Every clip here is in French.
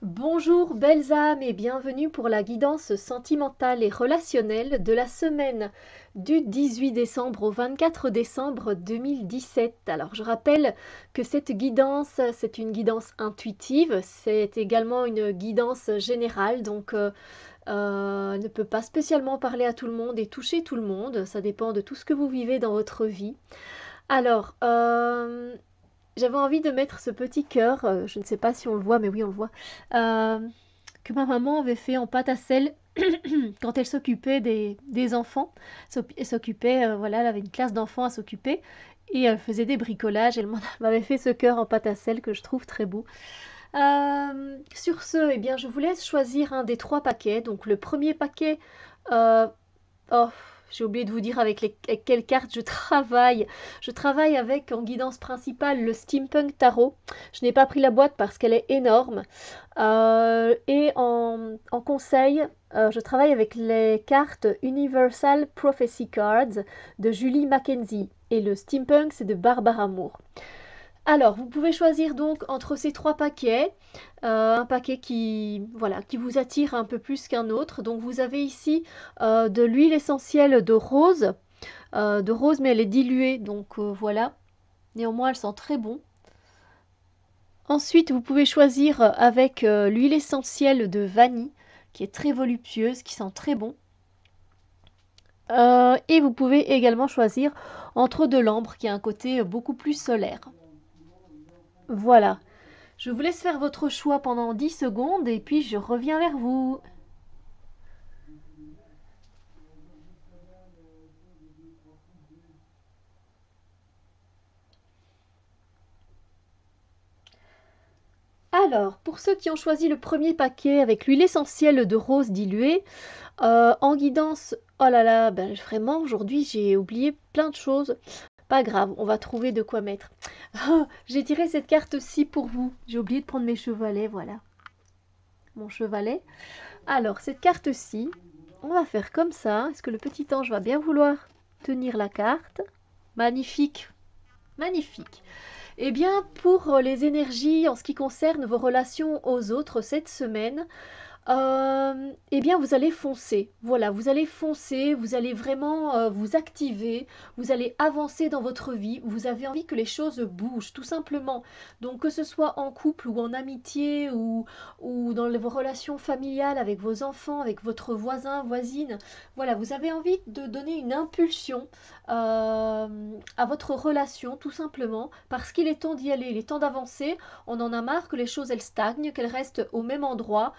Bonjour belles âmes et bienvenue pour la guidance sentimentale et relationnelle de la semaine du 18 décembre au 24 décembre 2017. Alors je rappelle que cette guidance, c'est une guidance intuitive, c'est également une guidance générale, donc euh, euh, ne peut pas spécialement parler à tout le monde et toucher tout le monde, ça dépend de tout ce que vous vivez dans votre vie. Alors, euh, j'avais envie de mettre ce petit cœur, euh, je ne sais pas si on le voit, mais oui, on le voit, euh, que ma maman avait fait en pâte à sel quand elle s'occupait des, enfants. Elle s'occupait, euh, voilà, elle avait une classe d'enfants à s'occuper et elle faisait des bricolages. Elle m'avait fait ce cœur en pâte à sel que je trouve très beau. sur ce, eh bien, je vous laisse choisir un des trois paquets. Donc, le premier paquet, oh, j'ai oublié de vous dire avec, quelles cartes je travaille. Je travaille avec en guidance principale le Steampunk Tarot. Je n'ai pas pris la boîte parce qu'elle est énorme. Euh, et en, conseil, euh, je travaille avec les cartes Universal Prophecy Cards de Julie Mackenzie. Et le Steampunk, c'est de Barbara Moore. Alors, vous pouvez choisir donc entre ces trois paquets, euh, un paquet qui, voilà, qui vous attire un peu plus qu'un autre. Donc, vous avez ici euh, de l'huile essentielle de rose, euh, de rose, mais elle est diluée, donc voilà. Néanmoins, elle sent très bon. Ensuite, vous pouvez choisir avec l'huile essentielle de vanille, qui est très voluptueuse, qui sent très bon. et vous pouvez également choisir entre de l'ambre qui a un côté beaucoup plus solaire. Voilà. Je vous laisse faire votre choix pendant 10 secondes et puis je reviens vers vous. Alors, pour ceux qui ont choisi le premier paquet avec l'huile essentielle de rose diluée, euh, en guidance, oh là là, ben vraiment aujourd'hui j'ai oublié plein de choses. Pas grave, on va trouver de quoi mettre. Oh, j'ai tiré cette carte ci pour vous. J'ai oublié de prendre mes chevalets, voilà. Mon chevalet. Alors, cette carte-ci, on va faire comme ça. Est-ce que le petit ange va bien vouloir tenir la carte Magnifique. Magnifique. Eh bien, pour les énergies en ce qui concerne vos relations aux autres cette semaine, euh, eh bien vous allez foncer. Voilà, vous allez foncer, vous allez vraiment euh, vous activer, vous allez avancer dans votre vie, vous avez envie que les choses bougent, tout simplement. Donc que ce soit en couple ou en amitié ou, dans vos relations familiales avec vos enfants, avec votre voisin, voisine, voilà, vous avez envie de donner une impulsion euh, à votre relation, tout simplement, parce qu'il est temps d'y aller, il est temps d'avancer, on en a marre que les choses elles stagnent, qu'elles restent au même endroit.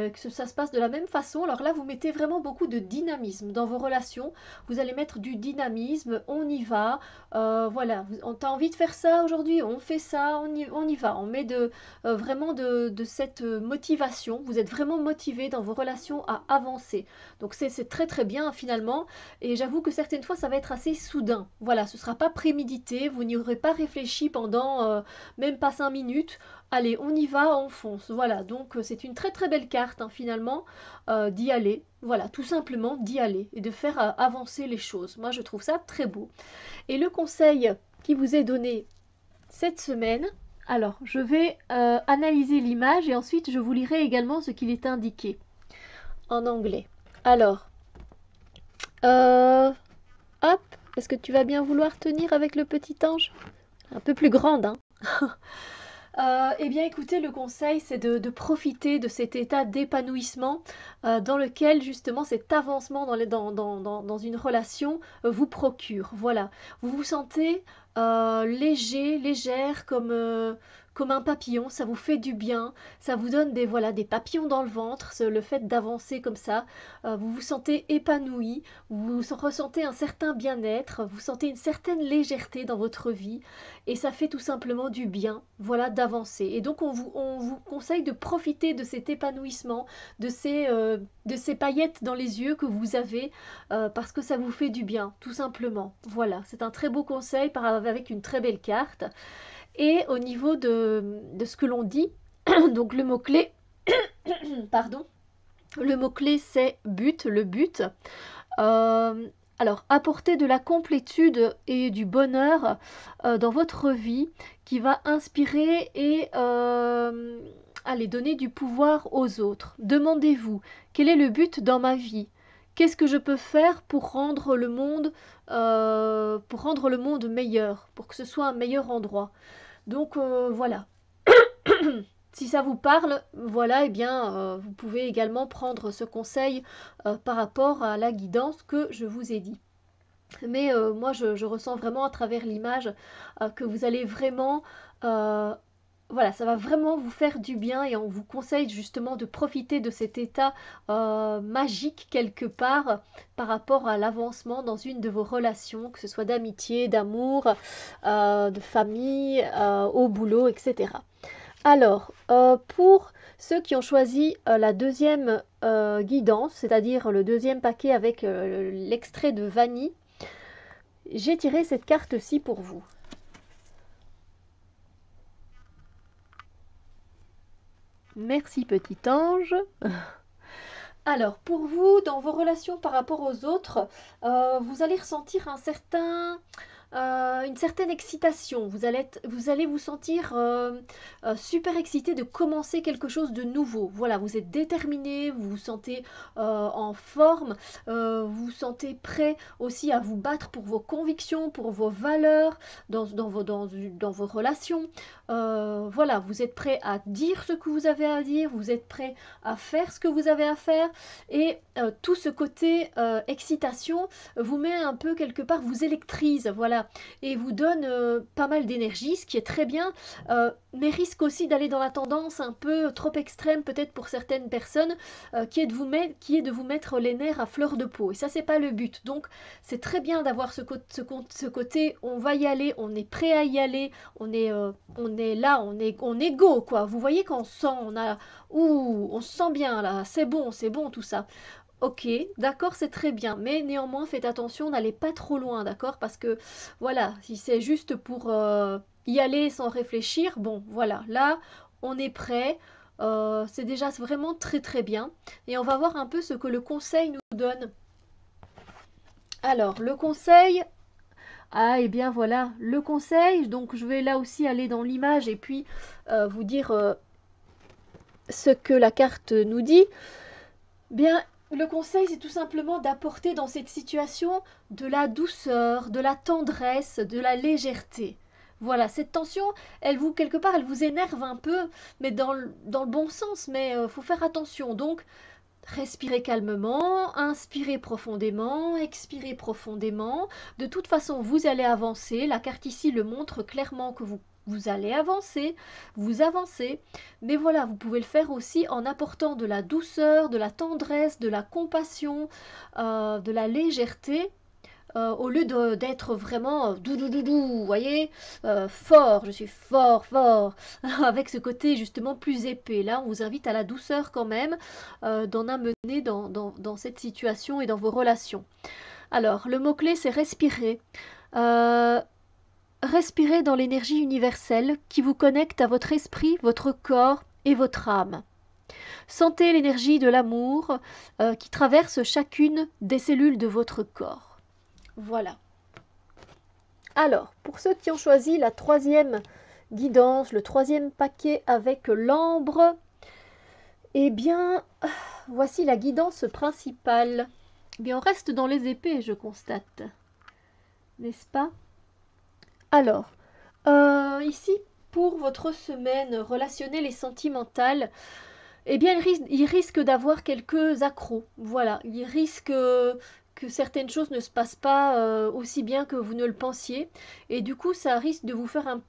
Euh, que ça se passe de la même façon. Alors là, vous mettez vraiment beaucoup de dynamisme dans vos relations. Vous allez mettre du dynamisme, on y va. Euh, voilà, on t'a envie de faire ça aujourd'hui, on fait ça, on y, va. On met de, euh, vraiment de, de, cette motivation. Vous êtes vraiment motivé dans vos relations à avancer. Donc c'est très très bien finalement. Et j'avoue que certaines fois, ça va être assez soudain. Voilà, ce ne sera pas prémédité. Vous n'y aurez pas réfléchi pendant même pas cinq minutes allez, on y va, on fonce. Voilà, donc euh, c'est une très très belle carte hein, finalement euh, d'y aller. Voilà, tout simplement d'y aller et de faire euh, avancer les choses. Moi, je trouve ça très beau. Et le conseil qui vous est donné cette semaine, alors je vais analyser l'image et ensuite je vous lirai également ce qu'il est indiqué en anglais. Alors, hop, est-ce que tu vas bien vouloir tenir avec le petit ange Un peu plus grande, hein Euh, eh bien écoutez, le conseil c'est de, profiter de cet état d'épanouissement euh, dans lequel justement cet avancement dans, une relation euh, vous procure. Voilà, vous vous sentez léger, légère, comme, comme un papillon, ça vous fait du bien, ça vous donne des, voilà, des papillons dans le ventre, le fait d'avancer comme ça, euh, vous vous sentez épanoui, vous ressentez un certain bien-être, vous sentez une certaine légèreté dans votre vie et ça fait tout simplement du bien, voilà, d'avancer. Et donc on vous, on vous conseille de profiter de cet épanouissement, de ces, euh, de ces paillettes dans les yeux que vous avez euh, parce que ça vous fait du bien, tout simplement. Voilà, c'est un très beau conseil par, avec une très belle carte et au niveau de, ce que l'on dit, donc le mot-clé, pardon, le mot-clé c'est but, le but. Euh, alors, apporter de la complétude et du bonheur euh, dans votre vie qui va inspirer et euh, aller donner du pouvoir aux autres. Demandez-vous, quel est le but dans ma vie Qu'est-ce que je peux faire pour rendre le monde, pour rendre le monde meilleur, pour que ce soit un meilleur endroit donc euh, voilà. si ça vous parle, voilà, et eh bien, euh, vous pouvez également prendre ce conseil euh, par rapport à la guidance que je vous ai dit. Mais moi, je, je, ressens vraiment à travers l'image que vous allez vraiment voilà, ça va vraiment vous faire du bien et on vous conseille justement de profiter de cet état euh, magique quelque part par rapport à l'avancement dans une de vos relations, que ce soit d'amitié, d'amour, euh, de famille, euh, au boulot, etc. Alors, pour ceux qui ont choisi la deuxième guidance, c'est-à-dire le deuxième paquet avec l'extrait de vanille, j'ai tiré cette carte-ci pour vous. Merci petit ange. Alors, pour vous, dans vos relations par rapport aux autres, euh, vous allez ressentir un certain euh, une certaine excitation. Vous allez, vous, allez vous sentir euh, euh, super excité de commencer quelque chose de nouveau. Voilà, vous êtes déterminé, vous vous sentez en forme, vous vous sentez prêt aussi à vous battre pour vos convictions, pour vos valeurs, dans, vos, dans, dans vos, relations. voilà, vous êtes prêt à dire ce que vous avez à dire, vous êtes prêt à faire ce que vous avez à faire. Et tout ce côté excitation vous met un peu quelque part, vous électrise. Voilà euh, et vous donne euh, pas mal d'énergie, ce qui est très bien, euh, mais risque aussi d'aller dans la tendance un peu trop extrême peut-être pour certaines personnes, qui, est de vous mettre, qui est de vous mettre les nerfs à fleur de peau. Et ça, c'est pas le but. Donc, c'est très bien d'avoir ce, côté, on va y aller, on est prêt à y aller, on est, on est là, on est, on est go, quoi. Vous voyez qu'on sent, on a, ouh, on se sent bien là, c'est bon, c'est bon tout ça. Ok, d'accord, c'est très bien, mais néanmoins faites attention, n'allez pas trop loin, d'accord Parce que voilà, si c'est juste pour euh, y aller sans réfléchir, bon, voilà, là, on est prêt, euh, c'est déjà vraiment très très bien. Et on va voir un peu ce que le conseil nous donne. Alors, le conseil, ah, et eh bien voilà, le conseil, donc je vais là aussi aller dans l'image et puis euh, vous dire ce que la carte nous dit. Bien, le conseil, c'est tout simplement d'apporter dans cette situation de la douceur, de la tendresse, de la légèreté. Voilà, cette tension, elle vous, quelque part, elle vous énerve un peu, mais dans le, bon sens, mais il euh, faut faire attention. Donc, respirez calmement, inspirez profondément, expirez profondément. De toute façon, vous allez avancer. La carte ici le montre clairement que vous vous allez avancer, vous avancez. Mais voilà, vous pouvez le faire aussi en apportant de la douceur, de la tendresse, de la compassion, euh, de la légèreté. Euh, au lieu d'être vraiment doux, euh, doux, vous voyez, fort, je suis fort, fort, avec ce côté justement plus épais. Là, on vous invite à la douceur quand même, d'en amener dans, cette situation et dans vos relations. Alors, le mot-clé, c'est respirer respirez dans l'énergie universelle qui vous connecte à votre esprit, votre corps et votre âme. Sentez l'énergie de l'amour euh, qui traverse chacune des cellules de votre corps. Voilà. Alors, pour ceux qui ont choisi la troisième guidance, le troisième paquet avec l'ambre, eh bien, voici la guidance principale. Eh bien, on reste dans les épées, je constate. N'est-ce pas alors, euh, ici, pour votre semaine relationnelle et sentimentale, eh bien, il risque, d'avoir quelques accros. Voilà, il risque que certaines choses ne se passent pas euh, aussi bien que vous ne le pensiez. Et du coup, ça risque de vous faire un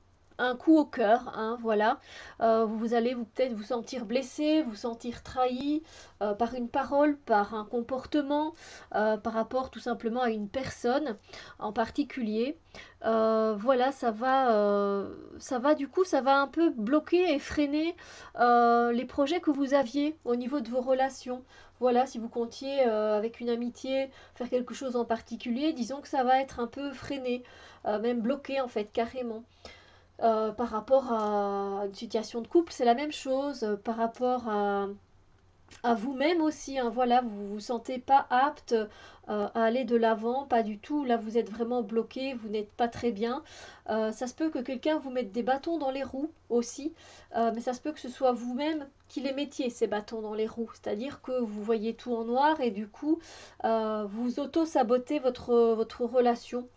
un coup au cœur, hein, voilà. Euh, vous allez vous, peut-être vous sentir blessé, vous sentir trahi euh, par une parole, par un comportement, euh, par rapport tout simplement à une personne en particulier. voilà, ça va, ça va du coup, ça va un peu bloquer et freiner les projets que vous aviez au niveau de vos relations. Voilà, si vous comptiez avec une amitié faire quelque chose en particulier, disons que ça va être un peu freiné, même bloqué en fait carrément. Euh, par rapport à une situation de couple, c'est la même chose. Euh, par rapport à, vous-même aussi, hein, voilà, vous vous sentez pas apte euh, à aller de l'avant, pas du tout. Là, vous êtes vraiment bloqué, vous n'êtes pas très bien. ça se peut que quelqu'un vous mette des bâtons dans les roues aussi, mais ça se peut que ce soit vous-même qui les mettiez ces bâtons dans les roues. C'est-à-dire que vous voyez tout en noir et du coup, vous auto-sabotez votre, votre relation.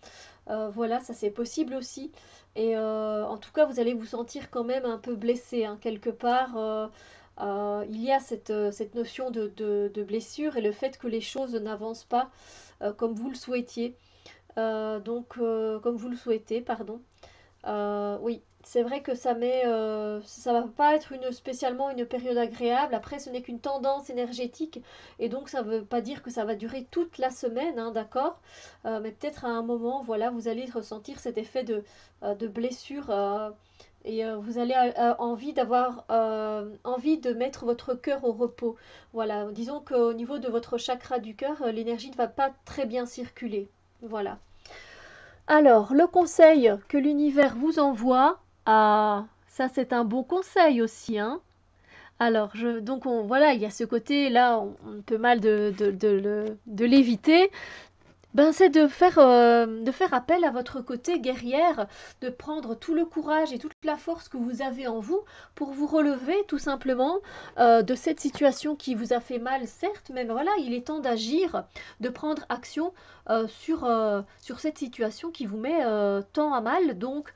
Euh, voilà, ça c'est possible aussi. Et euh, en tout cas, vous allez vous sentir quand même un peu blessé, hein, quelque part. Euh, il y a cette, notion de, blessure et le fait que les choses n'avancent pas comme vous le souhaitiez. donc, comme vous le souhaitez, pardon. oui, c'est vrai que ça met, euh, ça va pas être une, spécialement une période agréable. Après, ce n'est qu'une tendance énergétique et donc ça ne veut pas dire que ça va durer toute la semaine, hein, d'accord euh, Mais peut-être à un moment, voilà, vous allez ressentir cet effet de, euh, blessure et vous allez envie d'avoir envie de mettre votre cœur au repos. Voilà, disons qu'au niveau de votre chakra du cœur, l'énergie ne va pas très bien circuler. Voilà. Alors, le conseil que l'univers vous envoie, ah, ça c'est un bon conseil aussi, hein. Alors, je, donc on, voilà, il y a ce côté là, on, peut mal de, l'éviter. Ben, c'est de faire, euh, de faire appel à votre côté guerrière, de prendre tout le courage et toute la force que vous avez en vous pour vous relever tout simplement euh, de cette situation qui vous a fait mal, certes, mais voilà, il est temps d'agir, de prendre action euh, sur, sur cette situation qui vous met tant à mal. Donc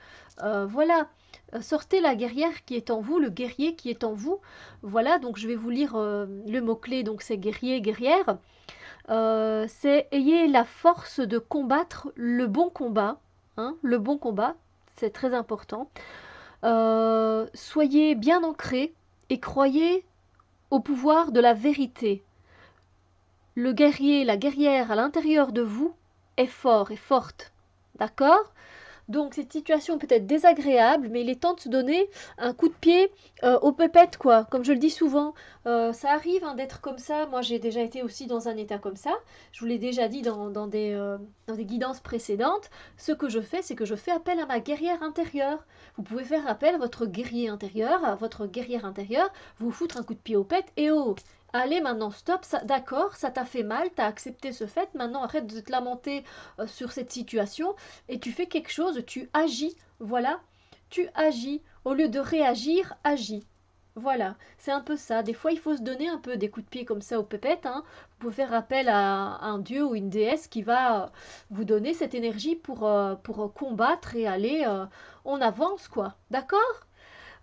voilà, euh, sortez la guerrière qui est en vous, le guerrier qui est en vous. Voilà, donc je vais vous lire euh, le mot-clé, donc c'est guerrier, guerrière. Euh, c'est ayez la force de combattre le bon combat. Hein, le bon combat, c'est très important. soyez bien ancré et croyez au pouvoir de la vérité. Le guerrier, la guerrière à l'intérieur de vous est fort et forte. D'accord donc cette situation peut être désagréable, mais il est temps de se donner un coup de pied euh, aux pépettes, quoi. Comme je le dis souvent, euh, ça arrive hein, d'être comme ça. Moi, j'ai déjà été aussi dans un état comme ça. Je vous l'ai déjà dit dans, des, euh, dans des guidances précédentes. Ce que je fais, c'est que je fais appel à ma guerrière intérieure. Vous pouvez faire appel à votre guerrier intérieur, à votre guerrière intérieure, vous foutre un coup de pied aux pépettes et oh Allez, maintenant, stop, d'accord, ça t'a fait mal, t'as accepté ce fait, maintenant arrête de te lamenter euh, sur cette situation et tu fais quelque chose, tu agis, voilà, tu agis. Au lieu de réagir, agis. Voilà, c'est un peu ça. Des fois, il faut se donner un peu des coups de pied comme ça aux pépettes. Hein. Vous pouvez faire appel à un dieu ou une déesse qui va euh, vous donner cette énergie pour, euh, pour combattre et aller on avance, quoi. D'accord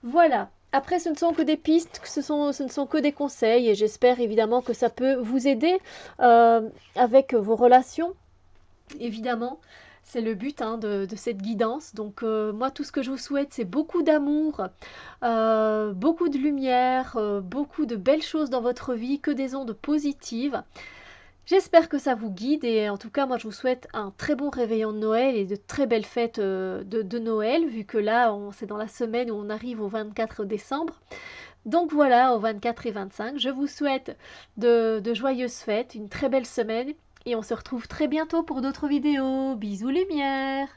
Voilà. Après, ce ne sont que des pistes, ce, sont, ce ne sont que des conseils et j'espère évidemment que ça peut vous aider euh, avec vos relations, évidemment. C'est le but hein, de, cette guidance. Donc euh, moi, tout ce que je vous souhaite, c'est beaucoup d'amour, euh, beaucoup de lumière, beaucoup de belles choses dans votre vie, que des ondes positives. J'espère que ça vous guide et en tout cas moi je vous souhaite un très bon réveillon de Noël et de très belles fêtes euh, de, Noël vu que là c'est dans la semaine où on arrive au 24 décembre. Donc voilà, au 24 et 25, je vous souhaite de joyeuses fêtes, une très belle semaine et on se retrouve très bientôt pour d'autres vidéos. Bisous lumière